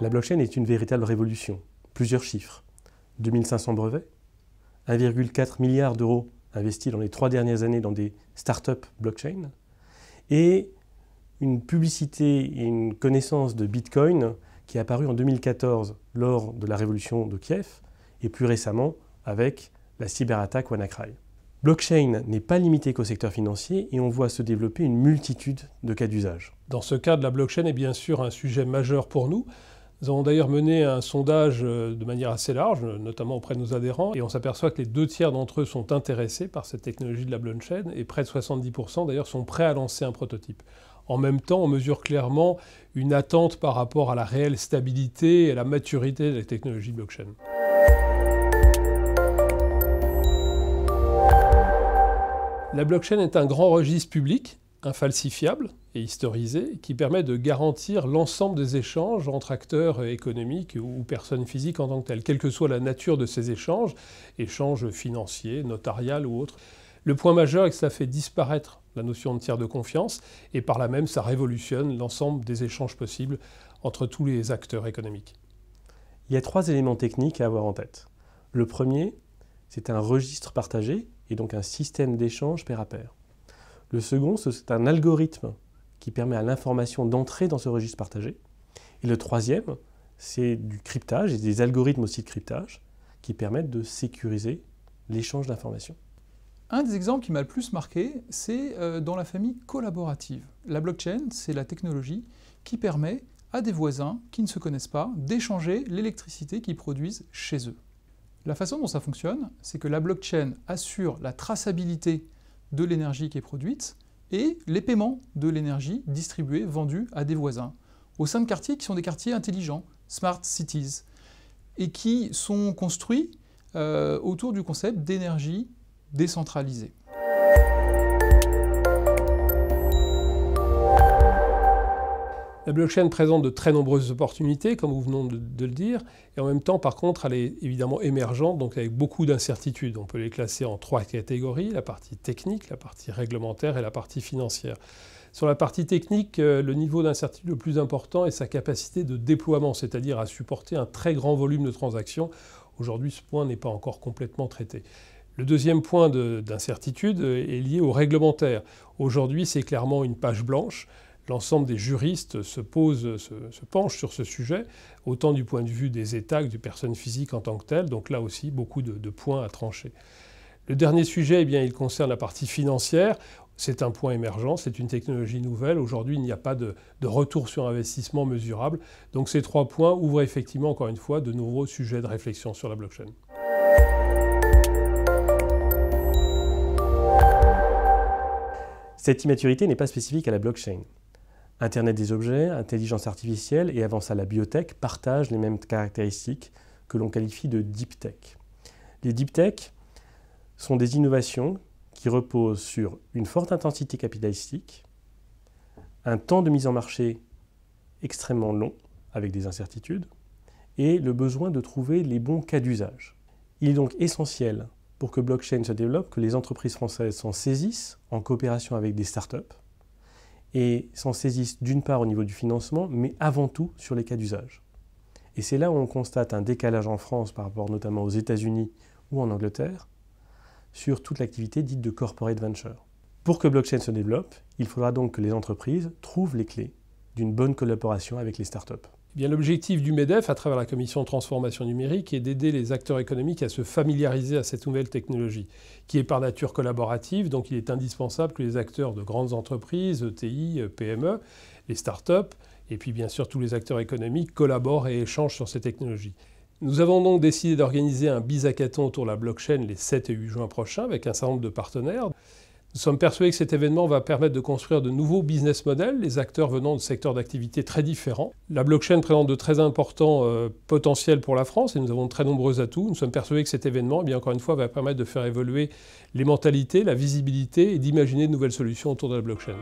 La blockchain est une véritable révolution. Plusieurs chiffres. 2500 brevets, 1,4 milliard d'euros investis dans les trois dernières années dans des startups blockchain, et une publicité et une connaissance de Bitcoin qui est apparue en 2014 lors de la révolution de Kiev, et plus récemment avec la cyberattaque WannaCry. Blockchain n'est pas limité qu'au secteur financier et on voit se développer une multitude de cas d'usage. Dans ce cadre, la blockchain est bien sûr un sujet majeur pour nous, nous avons d'ailleurs mené un sondage euh, de manière assez large, euh, notamment auprès de nos adhérents, et on s'aperçoit que les deux tiers d'entre eux sont intéressés par cette technologie de la blockchain, et près de 70% d'ailleurs sont prêts à lancer un prototype. En même temps, on mesure clairement une attente par rapport à la réelle stabilité et à la maturité de la technologie blockchain. La blockchain est un grand registre public infalsifiable et historisé qui permet de garantir l'ensemble des échanges entre acteurs économiques ou personnes physiques en tant que telles, quelle que soit la nature de ces échanges, échanges financiers, notariales ou autres. Le point majeur est que ça fait disparaître la notion de tiers de confiance et par là même ça révolutionne l'ensemble des échanges possibles entre tous les acteurs économiques. Il y a trois éléments techniques à avoir en tête. Le premier, c'est un registre partagé et donc un système d'échange pair à pair. Le second, c'est un algorithme qui permet à l'information d'entrer dans ce registre partagé. Et le troisième, c'est du cryptage et des algorithmes aussi de cryptage qui permettent de sécuriser l'échange d'informations. Un des exemples qui m'a le plus marqué, c'est euh, dans la famille collaborative. La blockchain, c'est la technologie qui permet à des voisins qui ne se connaissent pas d'échanger l'électricité qu'ils produisent chez eux. La façon dont ça fonctionne, c'est que la blockchain assure la traçabilité de l'énergie qui est produite et les paiements de l'énergie distribuée, vendue à des voisins, au sein de quartiers qui sont des quartiers intelligents, smart cities, et qui sont construits euh, autour du concept d'énergie décentralisée. La blockchain présente de très nombreuses opportunités, comme nous venons de, le dire, et en même temps, par contre, elle est évidemment émergente, donc avec beaucoup d'incertitudes. On peut les classer en trois catégories, la partie technique, la partie réglementaire et la partie financière. Sur la partie technique, euh, le niveau d'incertitude le plus important est sa capacité de déploiement, c'est-à-dire à supporter un très grand volume de transactions. Aujourd'hui, ce point n'est pas encore complètement traité. Le deuxième point d'incertitude euh, est lié au réglementaire. Aujourd'hui, c'est clairement une page blanche l'ensemble des juristes se pose, se, penche penchent sur ce sujet, autant du point de vue des États que des personnes physiques en tant que telles. Donc là aussi, beaucoup de, points à trancher. Le dernier sujet, eh bien, il concerne la partie financière. C'est un point émergent, c'est une technologie nouvelle. Aujourd'hui, il n'y a pas de, retour sur investissement mesurable. Donc ces trois points ouvrent effectivement, encore une fois, de nouveaux sujets de réflexion sur la blockchain. Cette immaturité n'est pas spécifique à la blockchain. Internet des objets, intelligence artificielle et avance à la biotech partagent les mêmes caractéristiques que l'on qualifie de deep tech. Les deep tech sont des innovations qui reposent sur une forte intensité capitalistique, un temps de mise en marché extrêmement long, avec des incertitudes, et le besoin de trouver les bons cas d'usage. Il est donc essentiel pour que blockchain se développe que les entreprises françaises s'en saisissent en coopération avec des startups, et s'en saisissent d'une part au niveau du financement, mais avant tout sur les cas d'usage. Et c'est là où on constate un décalage en France par rapport notamment aux États-Unis ou en Angleterre sur toute l'activité dite de corporate venture. Pour que blockchain se développe, il faudra donc que les entreprises trouvent les clés d'une bonne collaboration avec les startups. Eh l'objectif du MEDEF, à travers la commission transformation numérique, est d'aider les acteurs économiques à se familiariser à cette nouvelle technologie, qui est par nature collaborative, donc il est indispensable que les acteurs de grandes entreprises, ETI, PME, les start-up, et puis bien sûr tous les acteurs économiques collaborent et échangent sur ces technologies. Nous avons donc décidé d'organiser un bisacaton autour de la blockchain les 7 et 8 juin prochains avec un certain nombre de partenaires. Nous sommes persuadés que cet événement va permettre de construire de nouveaux business models, les acteurs venant de secteurs d'activité très différents. La blockchain présente de très importants euh, potentiels pour la France et nous avons de très nombreux atouts. Nous sommes persuadés que cet événement, eh bien, encore une fois, va permettre de faire évoluer les mentalités, la visibilité et d'imaginer de nouvelles solutions autour de la blockchain.